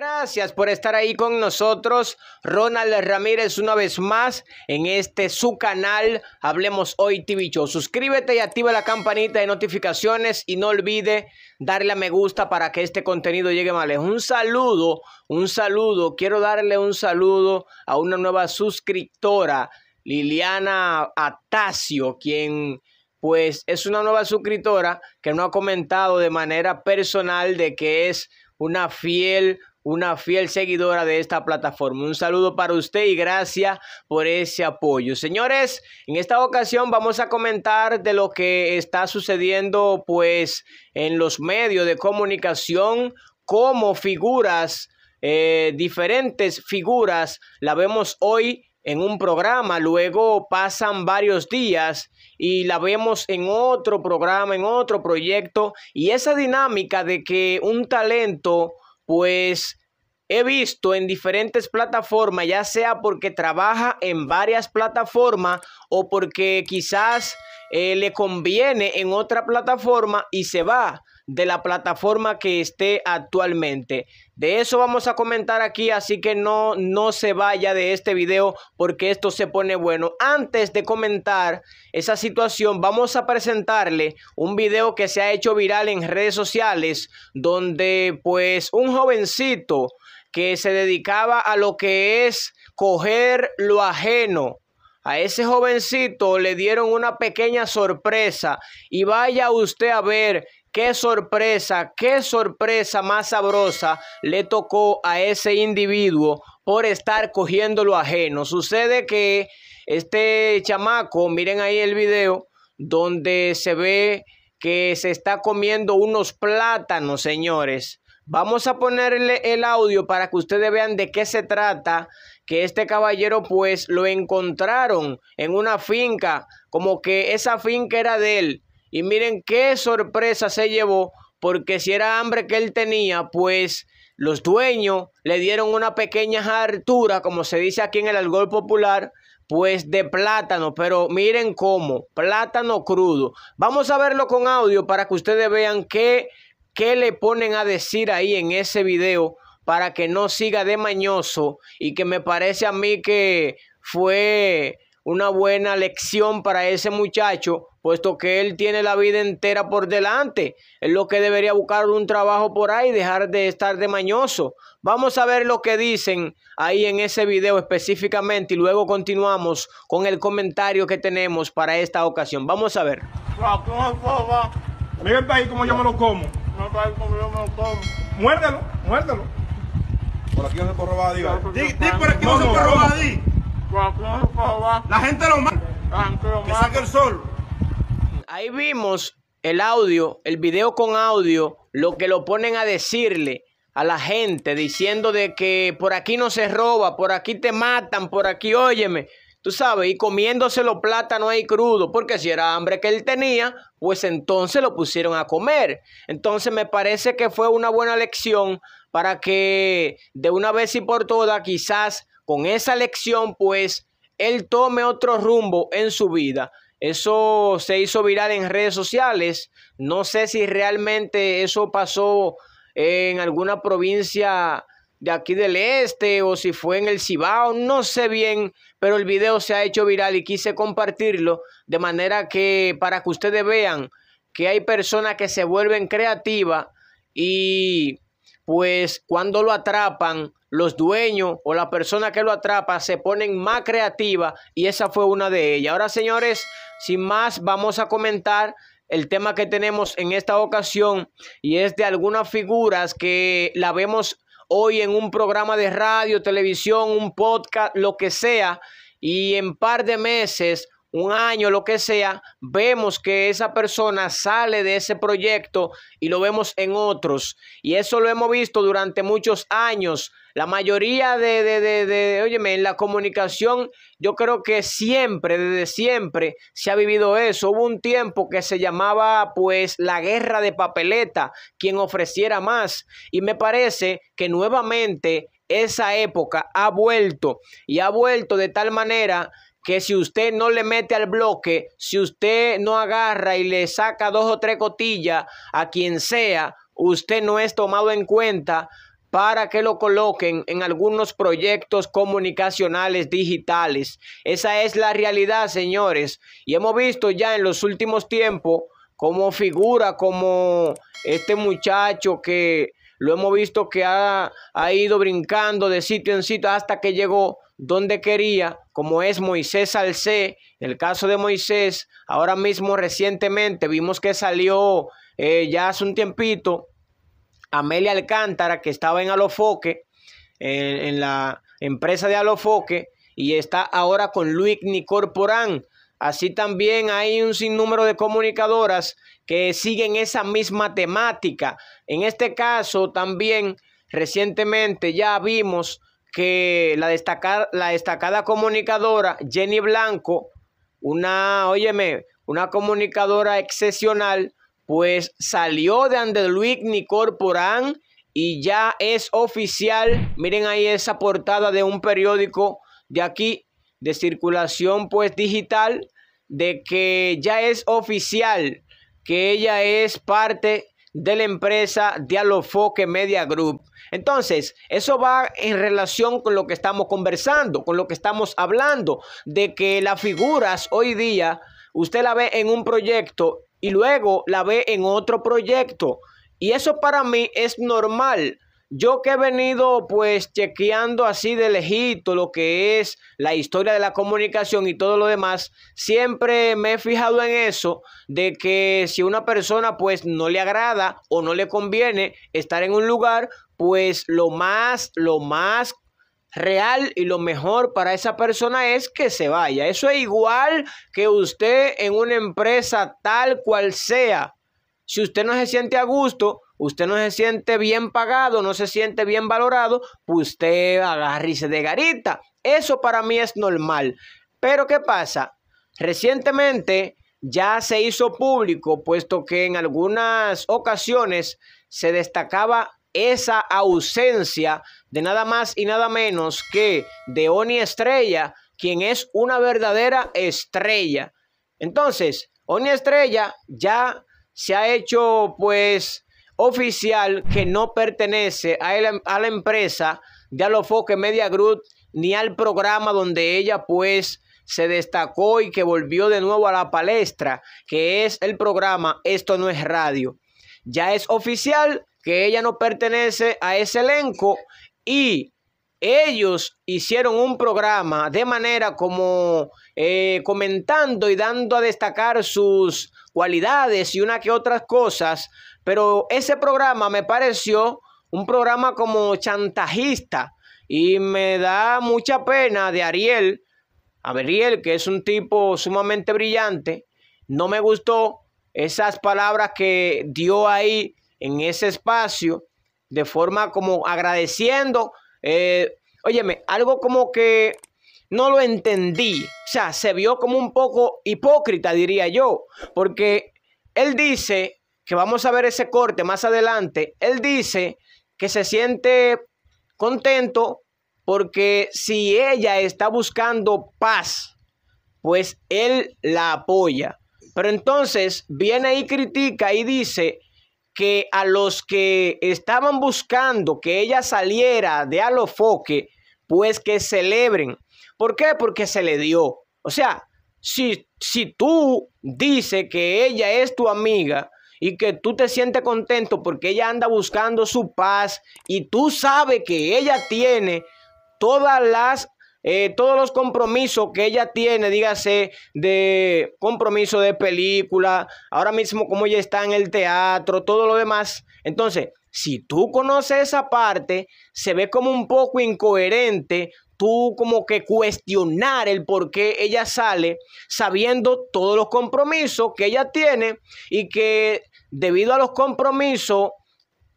Gracias por estar ahí con nosotros. Ronald Ramírez una vez más en este su canal Hablemos Hoy TV Show. Suscríbete y activa la campanita de notificaciones y no olvide darle a me gusta para que este contenido llegue más lejos. Un saludo, un saludo. Quiero darle un saludo a una nueva suscriptora, Liliana Atacio, quien pues es una nueva suscriptora que no ha comentado de manera personal de que es una fiel una fiel seguidora de esta plataforma. Un saludo para usted y gracias por ese apoyo. Señores, en esta ocasión vamos a comentar de lo que está sucediendo pues en los medios de comunicación, como figuras, eh, diferentes figuras, la vemos hoy en un programa, luego pasan varios días y la vemos en otro programa, en otro proyecto, y esa dinámica de que un talento pues he visto en diferentes plataformas, ya sea porque trabaja en varias plataformas o porque quizás eh, le conviene en otra plataforma y se va de la plataforma que esté actualmente. De eso vamos a comentar aquí, así que no, no se vaya de este video porque esto se pone bueno. Antes de comentar esa situación, vamos a presentarle un video que se ha hecho viral en redes sociales donde pues un jovencito que se dedicaba a lo que es coger lo ajeno, a ese jovencito le dieron una pequeña sorpresa y vaya usted a ver Qué sorpresa, qué sorpresa más sabrosa le tocó a ese individuo por estar cogiendo lo ajeno. Sucede que este chamaco, miren ahí el video, donde se ve que se está comiendo unos plátanos, señores. Vamos a ponerle el audio para que ustedes vean de qué se trata, que este caballero pues lo encontraron en una finca, como que esa finca era de él y miren qué sorpresa se llevó, porque si era hambre que él tenía, pues los dueños le dieron una pequeña hartura, como se dice aquí en el algol popular, pues de plátano, pero miren cómo, plátano crudo. Vamos a verlo con audio para que ustedes vean qué, qué le ponen a decir ahí en ese video para que no siga de mañoso y que me parece a mí que fue una buena lección para ese muchacho puesto que él tiene la vida entera por delante. Es lo que debería buscar un trabajo por ahí, dejar de estar de mañoso. Vamos a ver lo que dicen ahí en ese video específicamente y luego continuamos con el comentario que tenemos para esta ocasión. Vamos a ver. como yo me lo como. Por aquí no se puede por aquí La gente lo mata. el sol. Ahí vimos el audio, el video con audio, lo que lo ponen a decirle a la gente, diciendo de que por aquí no se roba, por aquí te matan, por aquí óyeme. Tú sabes, y comiéndose los plátanos ahí crudo, porque si era hambre que él tenía, pues entonces lo pusieron a comer. Entonces me parece que fue una buena lección para que de una vez y por todas, quizás con esa lección, pues él tome otro rumbo en su vida. Eso se hizo viral en redes sociales. No sé si realmente eso pasó en alguna provincia de aquí del este o si fue en el Cibao, no sé bien, pero el video se ha hecho viral y quise compartirlo de manera que para que ustedes vean que hay personas que se vuelven creativas y pues cuando lo atrapan, los dueños o la persona que lo atrapa se ponen más creativa y esa fue una de ellas. Ahora, señores, sin más, vamos a comentar el tema que tenemos en esta ocasión y es de algunas figuras que la vemos hoy en un programa de radio, televisión, un podcast, lo que sea, y en par de meses un año, lo que sea, vemos que esa persona sale de ese proyecto y lo vemos en otros. Y eso lo hemos visto durante muchos años. La mayoría de, de, de, de óyeme, en la comunicación, yo creo que siempre, desde siempre, se ha vivido eso. Hubo un tiempo que se llamaba, pues, la guerra de papeleta, quien ofreciera más. Y me parece que nuevamente esa época ha vuelto y ha vuelto de tal manera que si usted no le mete al bloque, si usted no agarra y le saca dos o tres cotillas a quien sea, usted no es tomado en cuenta para que lo coloquen en algunos proyectos comunicacionales digitales. Esa es la realidad, señores. Y hemos visto ya en los últimos tiempos como figura, como este muchacho que lo hemos visto que ha, ha ido brincando de sitio en sitio hasta que llegó donde quería, como es Moisés Salcé, en el caso de Moisés, ahora mismo recientemente vimos que salió eh, ya hace un tiempito Amelia Alcántara, que estaba en Alofoque, en, en la empresa de Alofoque, y está ahora con Luis Nicorporán. Así también hay un sinnúmero de comunicadoras que siguen esa misma temática. En este caso también recientemente ya vimos que la, la destacada comunicadora Jenny Blanco, una, óyeme, una comunicadora excepcional, pues salió de ni Corporán y ya es oficial. Miren ahí esa portada de un periódico de aquí, de circulación pues digital, de que ya es oficial que ella es parte de la empresa Dialofoque Media Group. Entonces, eso va en relación con lo que estamos conversando, con lo que estamos hablando, de que las figuras hoy día, usted la ve en un proyecto y luego la ve en otro proyecto. Y eso para mí es normal yo que he venido pues chequeando así de lejito lo que es la historia de la comunicación y todo lo demás, siempre me he fijado en eso, de que si una persona pues no le agrada o no le conviene estar en un lugar, pues lo más, lo más real y lo mejor para esa persona es que se vaya. Eso es igual que usted en una empresa tal cual sea. Si usted no se siente a gusto, usted no se siente bien pagado, no se siente bien valorado, pues usted agarra de garita. Eso para mí es normal. Pero ¿qué pasa? Recientemente ya se hizo público, puesto que en algunas ocasiones se destacaba esa ausencia de nada más y nada menos que de Oni Estrella, quien es una verdadera estrella. Entonces, Oni Estrella ya se ha hecho pues oficial que no pertenece a, la, a la empresa de Alofoque Media Group ni al programa donde ella pues se destacó y que volvió de nuevo a la palestra, que es el programa Esto no es radio. Ya es oficial que ella no pertenece a ese elenco y ellos hicieron un programa de manera como eh, comentando y dando a destacar sus cualidades y una que otras cosas, pero ese programa me pareció un programa como chantajista y me da mucha pena de Ariel, Ariel que es un tipo sumamente brillante, no me gustó esas palabras que dio ahí en ese espacio de forma como agradeciendo eh, óyeme, algo como que no lo entendí. O sea, se vio como un poco hipócrita, diría yo. Porque él dice, que vamos a ver ese corte más adelante, él dice que se siente contento porque si ella está buscando paz, pues él la apoya. Pero entonces viene y critica y dice que a los que estaban buscando que ella saliera de Alofoque, pues que celebren. ¿Por qué? Porque se le dio. O sea, si, si tú dices que ella es tu amiga, y que tú te sientes contento porque ella anda buscando su paz y tú sabes que ella tiene todas las eh, todos los compromisos que ella tiene, dígase, de compromiso de película, ahora mismo como ella está en el teatro, todo lo demás. Entonces, si tú conoces esa parte, se ve como un poco incoherente tú como que cuestionar el por qué ella sale sabiendo todos los compromisos que ella tiene y que debido a los compromisos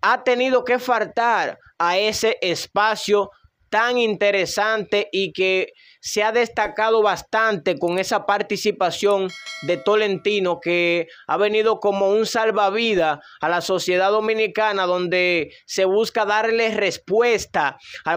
ha tenido que faltar a ese espacio tan interesante y que se ha destacado bastante con esa participación de Tolentino que ha venido como un salvavida a la sociedad dominicana donde se busca darle respuesta a,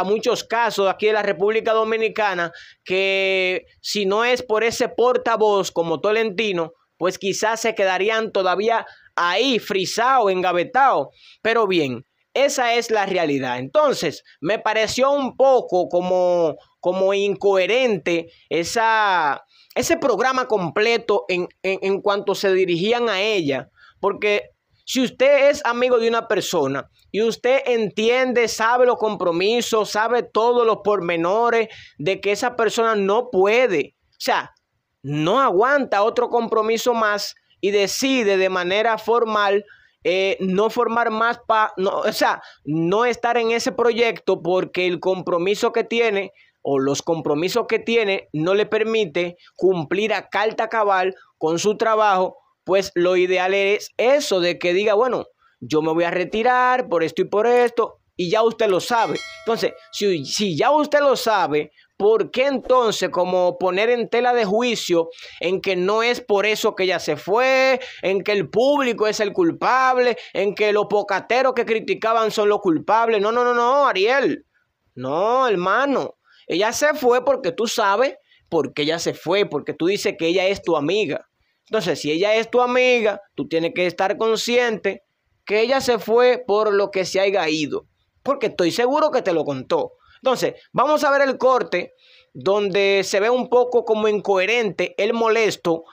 a muchos casos aquí de la República Dominicana que si no es por ese portavoz como Tolentino, pues quizás se quedarían todavía ahí, frisado, engavetado. Pero bien, esa es la realidad. Entonces, me pareció un poco como, como incoherente esa, ese programa completo en, en cuanto se dirigían a ella, porque si usted es amigo de una persona y usted entiende, sabe los compromisos, sabe todos los pormenores de que esa persona no puede, o sea, no aguanta otro compromiso más y decide de manera formal eh, no formar más, pa, no, o sea, no estar en ese proyecto porque el compromiso que tiene o los compromisos que tiene no le permite cumplir a carta cabal con su trabajo, pues lo ideal es eso, de que diga, bueno, yo me voy a retirar por esto y por esto, y ya usted lo sabe. Entonces, si, si ya usted lo sabe, ¿por qué entonces como poner en tela de juicio en que no es por eso que ella se fue, en que el público es el culpable, en que los pocateros que criticaban son los culpables? No, no, no, no, Ariel. No, hermano. Ella se fue porque tú sabes por qué ella se fue, porque tú dices que ella es tu amiga. Entonces, si ella es tu amiga, tú tienes que estar consciente que ella se fue por lo que se haya ido. Porque estoy seguro que te lo contó. Entonces, vamos a ver el corte donde se ve un poco como incoherente, el molesto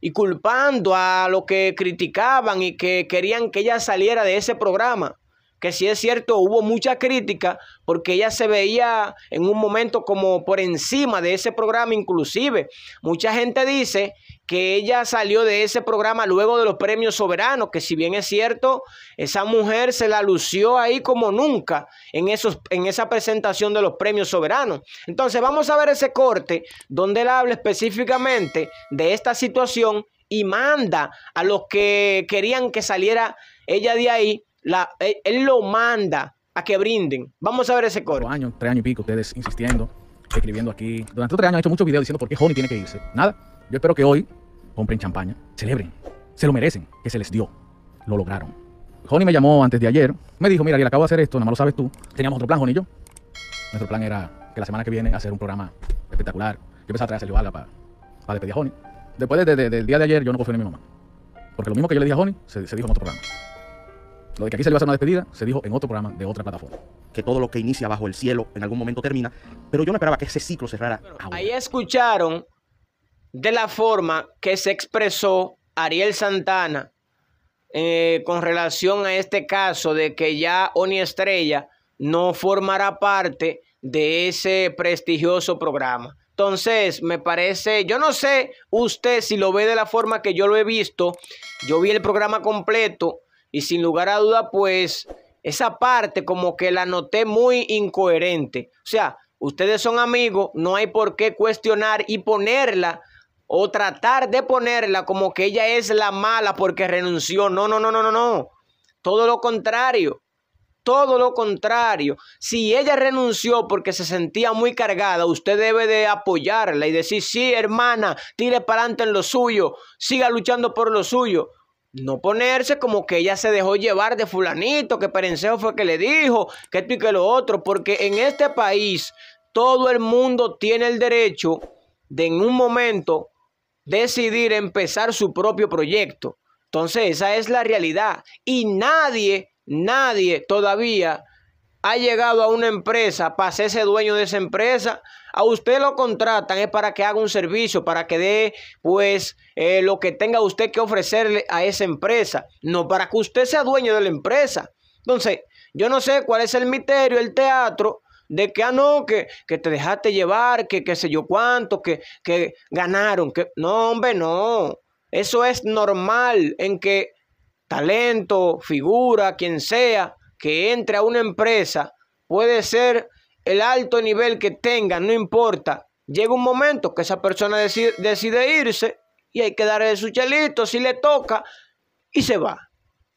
y culpando a lo que criticaban y que querían que ella saliera de ese programa que si es cierto hubo mucha crítica porque ella se veía en un momento como por encima de ese programa inclusive. Mucha gente dice que ella salió de ese programa luego de los premios soberanos, que si bien es cierto, esa mujer se la lució ahí como nunca en, en esa presentación de los premios soberanos. Entonces vamos a ver ese corte donde él habla específicamente de esta situación y manda a los que querían que saliera ella de ahí eh, él, lo manda a que brinden. Vamos a ver ese coro. tres años y pico, ustedes insistiendo, escribiendo aquí. Durante tres años he hecho muchos videos diciendo por qué Honey tiene que irse. Nada, yo espero que hoy compren champaña, celebren, se lo merecen, que se les dio. Lo lograron. Honey me llamó antes de ayer, me dijo, mira, le acabo de hacer esto, nada más lo sabes tú. Teníamos otro plan, Honey y yo. Nuestro plan era que la semana que viene hacer un programa espectacular. Yo empecé a traer a Sergio Valga para despedir a Honey. Después del día de ayer, yo no confío en mi mamá. Porque lo mismo que yo le dije a Honey, se dijo en otro programa. Lo de que aquí se le va a hacer una despedida se dijo en otro programa de otra plataforma. Que todo lo que inicia bajo el cielo en algún momento termina, pero yo no esperaba que ese ciclo cerrara. Ahí escucharon de la forma que se expresó Ariel Santana eh, con relación a este caso de que ya Oni Estrella no formará parte de ese prestigioso programa. Entonces, me parece, yo no sé usted si lo ve de la forma que yo lo he visto. Yo vi el programa completo y sin lugar a duda, pues esa parte como que la noté muy incoherente. O sea, ustedes son amigos, no hay por qué cuestionar y ponerla o tratar de ponerla como que ella es la mala porque renunció. No, no, no, no, no, no. Todo lo contrario. Todo lo contrario. Si ella renunció porque se sentía muy cargada, usted debe de apoyarla y decir, sí, hermana, tire para adelante en lo suyo, siga luchando por lo suyo. No ponerse como que ella se dejó llevar de fulanito, que Perenceo fue que le dijo, que esto y que lo otro, porque en este país todo el mundo tiene el derecho de en un momento decidir empezar su propio proyecto. Entonces esa es la realidad y nadie, nadie todavía ha llegado a una empresa para ese dueño de esa empresa, a usted lo contratan es para que haga un servicio, para que dé pues eh, lo que tenga usted que ofrecerle a esa empresa, no para que usted sea dueño de la empresa. Entonces, yo no sé cuál es el misterio, el teatro, de que, ah, no, que, que te dejaste llevar, que qué sé yo cuánto, que, que ganaron, que no, hombre, no. Eso es normal en que talento, figura, quien sea, que entre a una empresa, puede ser el alto nivel que tenga, no importa, llega un momento que esa persona decide, irse y hay que darle su chelito si le toca y se va.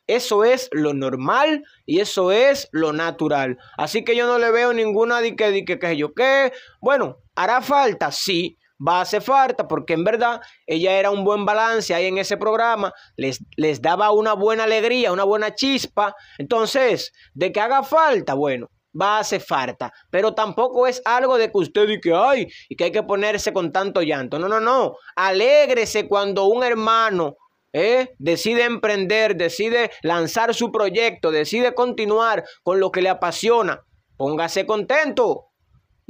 Eso es lo normal y eso es lo natural. Así que yo no le veo ninguna de que, qué que, que yo qué. Bueno, ¿hará falta? Sí, va a hacer falta porque en verdad ella era un buen balance ahí en ese programa, les, les daba una buena alegría, una buena chispa. Entonces, de que haga falta, bueno, va a hacer falta, pero tampoco es algo de que usted diga que hay y que hay que ponerse con tanto llanto. No, no, no. Alégrese cuando un hermano ¿Eh? decide emprender, decide lanzar su proyecto, decide continuar con lo que le apasiona. Póngase contento.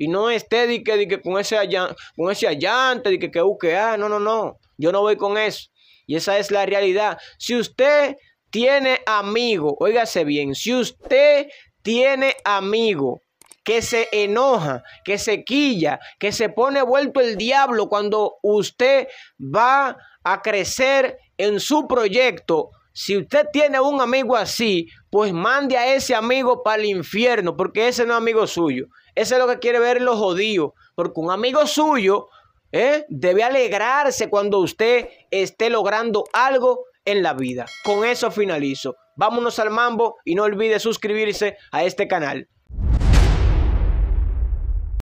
Y no esté que, que con ese allante, con ese allante, de que, que ah, No, no, no. Yo no voy con eso. Y esa es la realidad. Si usted tiene amigo, óigase bien, si usted tiene amigo que se enoja, que se quilla, que se pone vuelto el diablo cuando usted va a crecer en su proyecto. Si usted tiene un amigo así, pues mande a ese amigo para el infierno, porque ese no es amigo suyo. Eso es lo que quiere ver los jodidos, porque un amigo suyo ¿eh? debe alegrarse cuando usted esté logrando algo en la vida. Con eso finalizo. Vámonos al mambo y no olvide suscribirse a este canal.